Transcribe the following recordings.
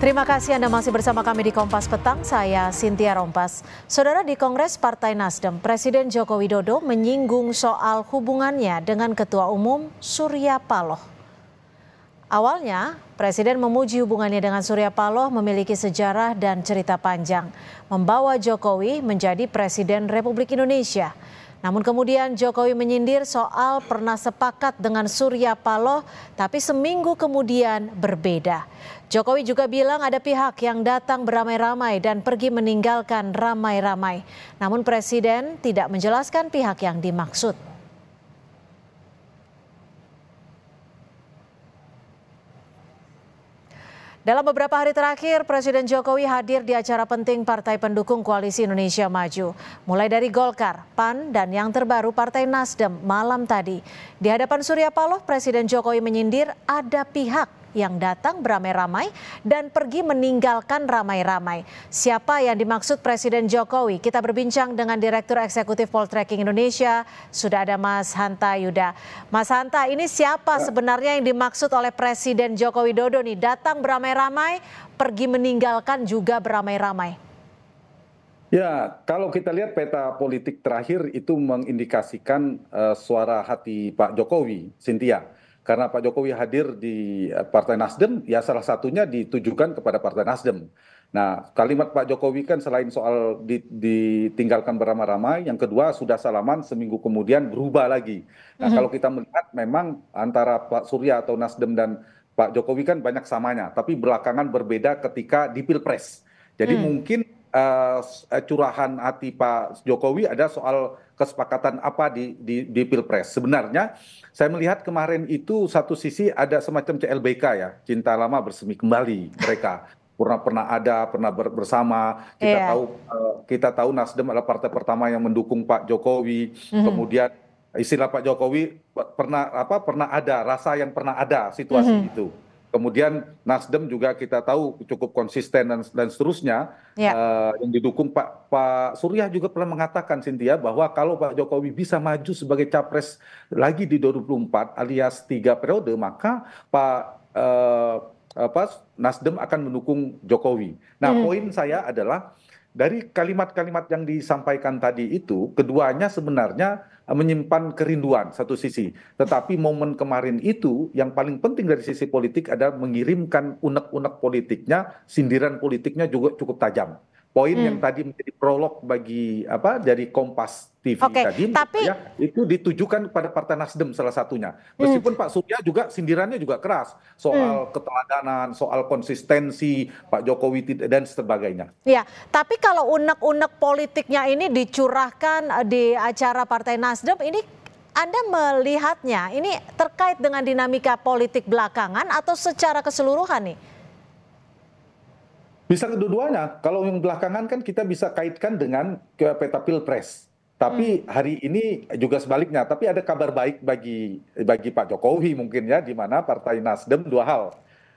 Terima kasih Anda masih bersama kami di Kompas Petang, saya Sintia Rompas. Saudara di Kongres Partai Nasdem, Presiden Joko Widodo menyinggung soal hubungannya dengan Ketua Umum Surya Paloh. Awalnya, Presiden memuji hubungannya dengan Surya Paloh memiliki sejarah dan cerita panjang, membawa Jokowi menjadi Presiden Republik Indonesia. Namun kemudian Jokowi menyindir soal pernah sepakat dengan Surya Paloh tapi seminggu kemudian berbeda. Jokowi juga bilang ada pihak yang datang beramai-ramai dan pergi meninggalkan ramai-ramai. Namun Presiden tidak menjelaskan pihak yang dimaksud. Dalam beberapa hari terakhir, Presiden Jokowi hadir di acara penting partai pendukung Koalisi Indonesia Maju. Mulai dari Golkar, PAN, dan yang terbaru Partai Nasdem malam tadi. Di hadapan Surya Paloh, Presiden Jokowi menyindir ada pihak yang datang beramai-ramai dan pergi meninggalkan ramai-ramai. Siapa yang dimaksud Presiden Jokowi? Kita berbincang dengan Direktur Eksekutif Poltreking Indonesia, sudah ada Mas Hanta Yuda. Mas Hanta, ini siapa ya. sebenarnya yang dimaksud oleh Presiden Jokowi Dodo nih? Datang beramai-ramai, pergi meninggalkan juga beramai-ramai. Ya, kalau kita lihat peta politik terakhir itu mengindikasikan uh, suara hati Pak Jokowi, Sintia karena Pak Jokowi hadir di eh, Partai Nasdem, ya salah satunya ditujukan kepada Partai Nasdem. Nah, kalimat Pak Jokowi kan selain soal ditinggalkan beramai-ramai, yang kedua sudah salaman seminggu kemudian berubah lagi. Nah, mm kalau kita melihat memang antara Pak Surya atau Nasdem dan Pak Jokowi kan banyak samanya, tapi belakangan berbeda ketika di Pilpres. Jadi mm. mungkin Eh, eh, curahan hati Pak Jokowi ada soal kesepakatan apa di, di, di Pilpres. Sebenarnya saya melihat kemarin itu satu sisi ada semacam CLBK ya, cinta lama bersemi kembali mereka. pernah pernah ada pernah bersama kita yeah. tahu eh, kita tahu Nasdem adalah partai pertama yang mendukung Pak Jokowi mm -hmm. kemudian istilah Pak Jokowi pernah apa pernah ada rasa yang pernah ada situasi mm -hmm. itu kemudian nasdem juga kita tahu cukup konsisten dan dan seterusnya ya. eh, yang didukung pak Pak surya juga pernah mengatakan cynthia bahwa kalau pak jokowi bisa maju sebagai capres lagi di 2024 alias tiga periode maka pak eh, Nasdem akan mendukung Jokowi. Nah, hmm. poin saya adalah dari kalimat-kalimat yang disampaikan tadi itu, keduanya sebenarnya eh, menyimpan kerinduan satu sisi. Tetapi momen kemarin itu yang paling penting dari sisi politik adalah mengirimkan unek-unek politiknya, sindiran politiknya juga cukup tajam poin hmm. yang tadi menjadi prolog bagi apa dari Kompas TV okay, tadi tapi... ya itu ditujukan kepada Partai Nasdem salah satunya. Hmm. Meskipun hmm. Pak Surya juga sindirannya juga keras soal hmm. keteladanan, soal konsistensi Pak Jokowi dan sebagainya. Ya, tapi kalau unek-unek politiknya ini dicurahkan eh, di acara Partai Nasdem ini anda melihatnya ini terkait dengan dinamika politik belakangan atau secara keseluruhan nih? Bisa kedua-duanya. Kalau yang belakangan kan kita bisa kaitkan dengan ke peta pilpres. Tapi hmm. hari ini juga sebaliknya. Tapi ada kabar baik bagi bagi Pak Jokowi mungkin ya, di mana Partai Nasdem dua hal.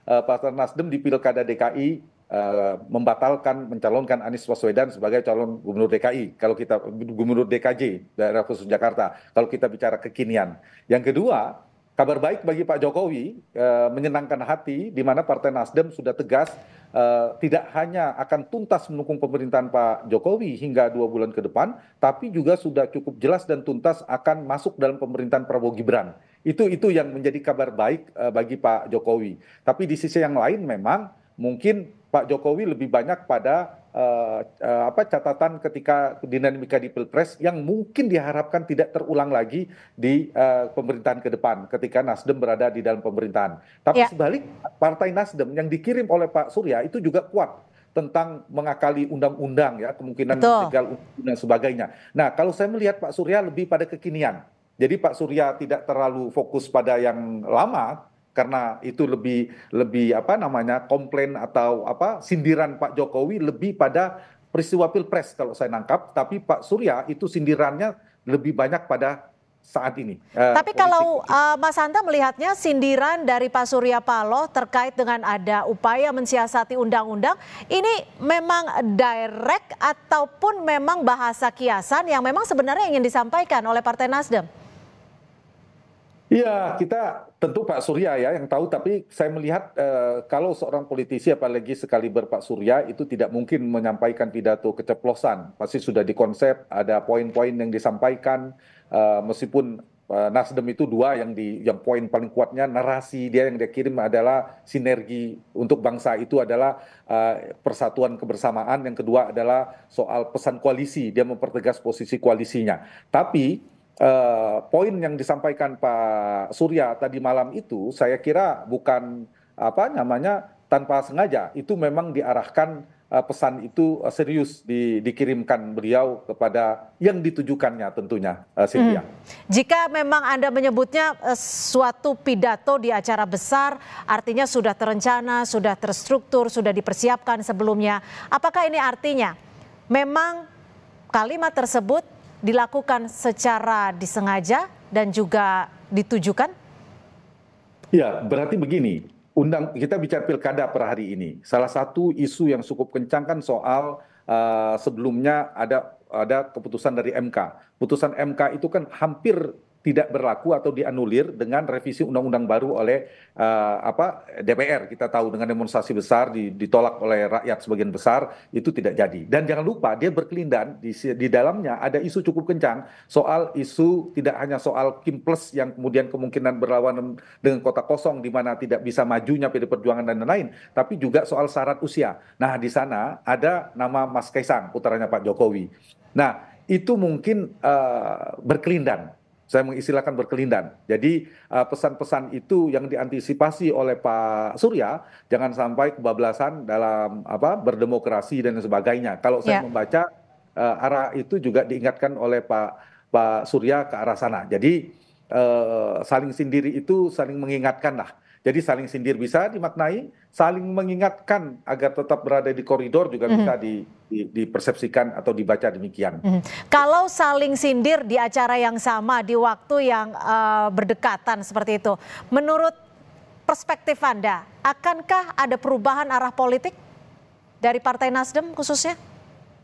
Eh, Partai Nasdem di Pilkada DKI eh, membatalkan mencalonkan Anies Baswedan sebagai calon gubernur DKI. Kalau kita gubernur DKJ daerah khusus Jakarta. Kalau kita bicara kekinian. Yang kedua, kabar baik bagi Pak Jokowi eh, menyenangkan hati di mana Partai Nasdem sudah tegas Eh, tidak hanya akan tuntas mendukung pemerintahan Pak Jokowi hingga dua bulan ke depan, tapi juga sudah cukup jelas dan tuntas akan masuk dalam pemerintahan Prabowo Gibran. Itu itu yang menjadi kabar baik eh, bagi Pak Jokowi. Tapi di sisi yang lain memang mungkin Pak Jokowi lebih banyak pada Eh, eh, apa catatan ketika dinamika di Pilpres yang mungkin diharapkan tidak terulang lagi di uh, pemerintahan ke depan ketika Nasdem berada di dalam pemerintahan. Tapi ya. sebalik partai Nasdem yang dikirim oleh Pak Surya itu juga kuat tentang mengakali undang-undang ya kemungkinan legal dan sebagainya. Nah, kalau saya melihat Pak Surya lebih pada kekinian. Jadi Pak Surya tidak terlalu fokus pada yang lama karena itu lebih lebih apa namanya komplain atau apa sindiran Pak Jokowi lebih pada peristiwa pilpres kalau saya nangkap, tapi Pak Surya itu sindirannya lebih banyak pada saat ini. Eh, tapi uh, kalau uh, Mas Hanta melihatnya sindiran dari Pak Surya Paloh terkait dengan ada upaya mensiasati undang-undang, ini memang direct ataupun memang bahasa kiasan yang memang sebenarnya ingin disampaikan oleh Partai Nasdem? Iya, kita tentu Pak Surya ya yang tahu, tapi saya melihat eh, kalau seorang politisi apalagi sekali Pak Surya itu tidak mungkin menyampaikan pidato keceplosan. Pasti sudah dikonsep, ada poin-poin yang disampaikan, eh, meskipun eh, Nasdem itu dua yang di yang poin paling kuatnya narasi dia yang dia kirim adalah sinergi untuk bangsa itu adalah eh, persatuan kebersamaan, yang kedua adalah soal pesan koalisi, dia mempertegas posisi koalisinya. Tapi Eh, poin yang disampaikan Pak Surya tadi malam itu saya kira bukan apa namanya tanpa sengaja itu memang diarahkan uh, pesan itu uh, serius di, dikirimkan beliau kepada yang ditujukannya tentunya uh, Hmm. Jika memang Anda menyebutnya uh, suatu pidato di acara besar artinya sudah terencana, sudah terstruktur, sudah dipersiapkan sebelumnya. Apakah ini artinya memang kalimat tersebut dilakukan secara disengaja dan juga ditujukan? Ya, berarti begini. Undang kita bicara pilkada per hari ini. Salah satu isu yang cukup kencang kan soal uh, sebelumnya ada ada keputusan dari MK. Putusan MK itu kan hampir tidak berlaku atau dianulir dengan revisi undang-undang baru oleh uh, apa DPR. Kita tahu dengan demonstrasi besar ditolak oleh rakyat sebagian besar itu tidak jadi. Dan jangan lupa dia berkelindan di, di dalamnya ada isu cukup kencang soal isu tidak hanya soal Kim Plus yang kemudian kemungkinan berlawanan dengan kota kosong di mana tidak bisa majunya PD Perjuangan dan lain-lain, tapi juga soal syarat usia. Nah, di sana ada nama Mas Kaisang, putranya Pak Jokowi. Nah, itu mungkin uh, eh, berkelindan saya mengistilahkan berkelindan. Jadi eh, pesan-pesan itu yang diantisipasi oleh Pak Surya jangan sampai kebablasan dalam apa berdemokrasi dan sebagainya. Kalau saya yeah. membaca uh, arah itu juga diingatkan oleh Pak Pak Surya ke arah sana. Jadi uh, saling sendiri itu saling mengingatkan lah jadi saling sindir bisa dimaknai, saling mengingatkan agar tetap berada di koridor juga mm -hmm. bisa di, di, dipersepsikan atau dibaca demikian. Mm -hmm. Kalau saling sindir di acara yang sama di waktu yang uh, berdekatan seperti itu, menurut perspektif Anda, akankah ada perubahan arah politik dari Partai Nasdem khususnya?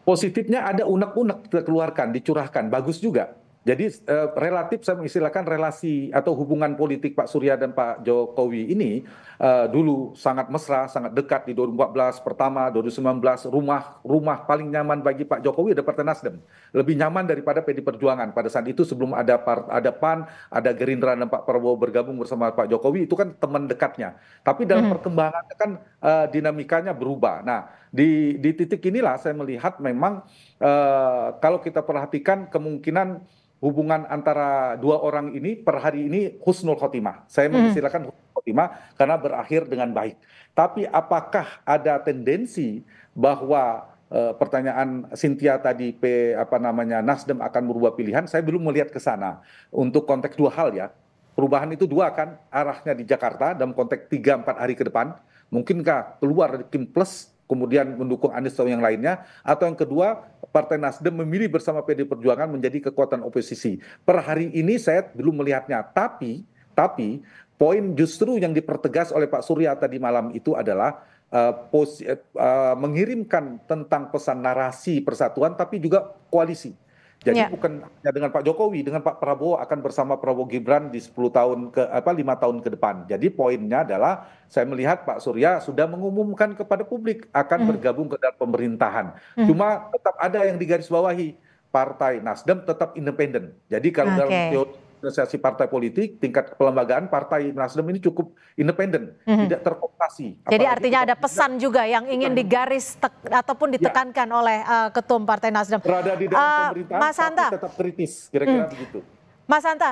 Positifnya ada unek-unek dikeluarkan, dicurahkan, bagus juga. Jadi eh, relatif saya mengistilahkan relasi atau hubungan politik Pak Surya dan Pak Jokowi ini eh, dulu sangat mesra, sangat dekat di 2014 pertama, 2019 rumah rumah paling nyaman bagi Pak Jokowi ada Partai Nasdem. Lebih nyaman daripada PD Perjuangan pada saat itu sebelum ada part, ada PAN, ada Gerindra dan Pak Prabowo bergabung bersama Pak Jokowi itu kan teman dekatnya. Tapi dalam hmm. perkembangan kan eh, dinamikanya berubah. Nah, di di titik inilah saya melihat memang eh, kalau kita perhatikan kemungkinan hubungan antara dua orang ini per hari ini husnul khotimah. Saya hmm. mengistilahkan hmm. husnul khotimah karena berakhir dengan baik. Tapi apakah ada tendensi bahwa e, pertanyaan Sintia tadi P apa namanya Nasdem akan berubah pilihan? Saya belum melihat ke sana. Untuk konteks dua hal ya. Perubahan itu dua kan arahnya di Jakarta dalam konteks 3 4 hari ke depan. Mungkinkah keluar dari Kim Plus kemudian mendukung Anies atau yang lainnya atau yang kedua Partai Nasdem memilih bersama PD Perjuangan menjadi kekuatan oposisi. Per hari ini saya belum melihatnya, tapi tapi poin justru yang dipertegas oleh Pak Surya tadi malam itu adalah uh, eh, pos, uh, eh, eh, mengirimkan tentang pesan narasi persatuan tapi juga koalisi jadi yeah. bukan hanya dengan Pak Jokowi, dengan Pak Prabowo akan bersama Prabowo Gibran di 10 tahun ke apa lima tahun ke depan. Jadi poinnya adalah saya melihat Pak Surya sudah mengumumkan kepada publik akan hmm. bergabung ke dalam pemerintahan. Hmm. Cuma tetap ada yang digarisbawahi partai Nasdem tetap independen. Jadi kalau okay. dalam teori organisasi partai politik, tingkat kelembagaan partai Nasdem ini cukup independen, mm-hmm. tidak terkooptasi. Jadi artinya ada pesan tidak, juga yang ingin digaris ataupun ya. ditekankan ya. oleh uh, ketum partai Nasdem. Berada di dalam uh, pemerintahan Mas Santa, tapi tetap kritis, kira-kira mm. begitu. Mas Santa,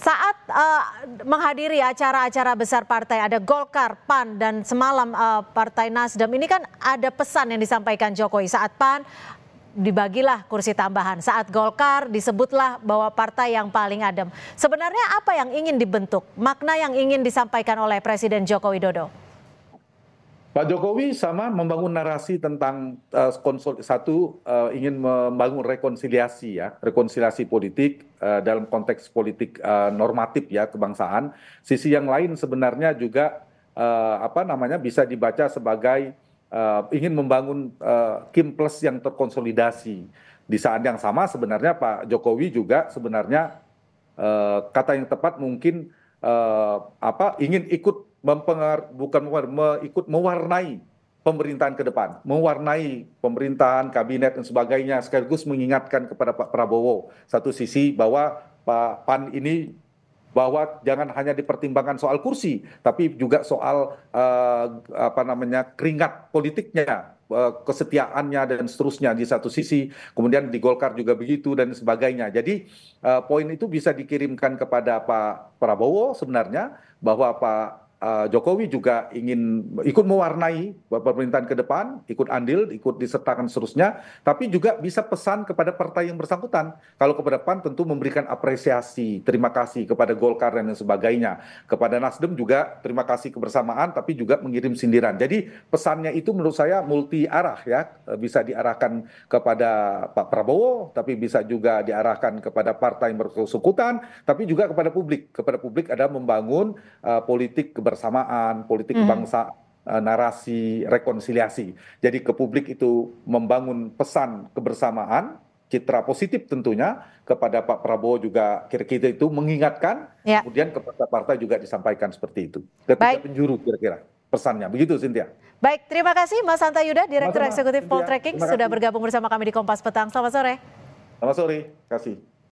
saat uh, menghadiri acara-acara besar partai ada Golkar, PAN dan semalam uh, Partai Nasdem ini kan ada pesan yang disampaikan Jokowi saat PAN dibagilah kursi tambahan. Saat Golkar disebutlah bahwa partai yang paling adem. Sebenarnya apa yang ingin dibentuk? Makna yang ingin disampaikan oleh Presiden Joko Widodo? Pak Jokowi sama membangun narasi tentang uh, satu uh, ingin membangun rekonsiliasi ya, rekonsiliasi politik uh, dalam konteks politik uh, normatif ya kebangsaan. Sisi yang lain sebenarnya juga uh, apa namanya bisa dibaca sebagai Eh, ingin membangun eh, Kim Plus yang terkonsolidasi. Di saat yang sama sebenarnya Pak Jokowi juga sebenarnya eh, kata yang tepat mungkin apa ingin ikut mempengar bukan me, ikut mewarnai pemerintahan ke depan, mewarnai pemerintahan, kabinet dan sebagainya sekaligus mengingatkan kepada Pak Prabowo satu sisi bahwa Pak Pan ini bahwa jangan hanya dipertimbangkan soal kursi tapi juga soal uh, apa namanya keringat politiknya uh, kesetiaannya dan seterusnya di satu sisi kemudian di Golkar juga begitu dan sebagainya jadi uh, poin itu bisa dikirimkan kepada Pak Prabowo sebenarnya bahwa Pak Eh, Jokowi juga ingin ikut mewarnai pemerintahan ke depan, ikut andil, ikut disertakan seterusnya, tapi juga bisa pesan kepada partai yang bersangkutan. Kalau ke depan tentu memberikan apresiasi, terima kasih kepada Golkar dan sebagainya. Kepada Nasdem juga terima kasih kebersamaan, tapi juga mengirim sindiran. Jadi pesannya itu menurut saya multi arah ya, eh, bisa diarahkan kepada Pak Prabowo, tapi bisa juga diarahkan kepada partai yang bersangkutan, tapi juga kepada publik. Kepada publik ada membangun uh, politik kebersamaan politik mm-hmm. bangsa eh, narasi rekonsiliasi jadi ke publik itu membangun pesan kebersamaan citra positif tentunya kepada Pak Prabowo juga kira-kira gitu. itu mengingatkan ya. kemudian ke partai partai juga disampaikan seperti itu Ketika Baik. penjuru kira-kira pesannya begitu Sintia Baik, terima kasih Mas Santa Yuda, Direktur Eksekutif Poltreking iya, sudah bergabung bersama kami di Kompas Petang. Selamat sore. Selamat sore, kasih.